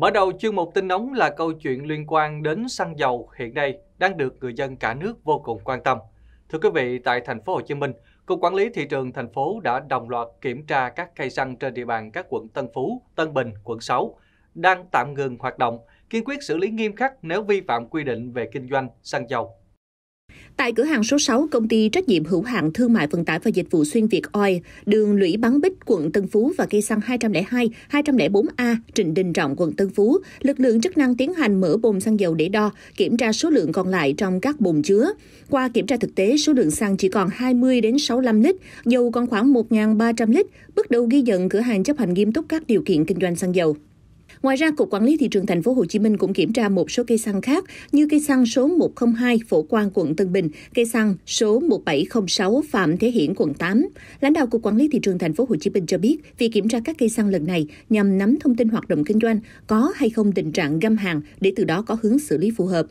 Mở đầu chương mục tin nóng là câu chuyện liên quan đến xăng dầu hiện nay đang được người dân cả nước vô cùng quan tâm. Thưa quý vị, tại thành phố Hồ Chí Minh, Cục Quản lý Thị trường thành phố đã đồng loạt kiểm tra các cây xăng trên địa bàn các quận Tân Phú, Tân Bình, quận 6 đang tạm ngừng hoạt động, kiên quyết xử lý nghiêm khắc nếu vi phạm quy định về kinh doanh xăng dầu Tại cửa hàng số 6, công ty trách nhiệm hữu hạn thương mại vận tải và dịch vụ xuyên Việt Oil, đường Lũy Bắn Bích, quận Tân Phú và cây xăng 202, 204A, Trịnh Đình Trọng, quận Tân Phú, lực lượng chức năng tiến hành mở bồn xăng dầu để đo, kiểm tra số lượng còn lại trong các bồn chứa. Qua kiểm tra thực tế, số lượng xăng chỉ còn 20 đến 65 lít, dầu còn khoảng 1.300 lít. Bước đầu ghi nhận cửa hàng chấp hành nghiêm túc các điều kiện kinh doanh xăng dầu. Ngoài ra, Cục Quản lý Thị trường Thành phố Hồ Chí Minh cũng kiểm tra một số cây xăng khác như cây xăng số 102 Phổ Quang quận Tân Bình, cây xăng số 1706 Phạm Thế Hiển quận 8. Lãnh đạo Cục Quản lý Thị trường Thành phố Hồ Chí Minh cho biết, việc kiểm tra các cây xăng lần này nhằm nắm thông tin hoạt động kinh doanh có hay không tình trạng găm hàng để từ đó có hướng xử lý phù hợp.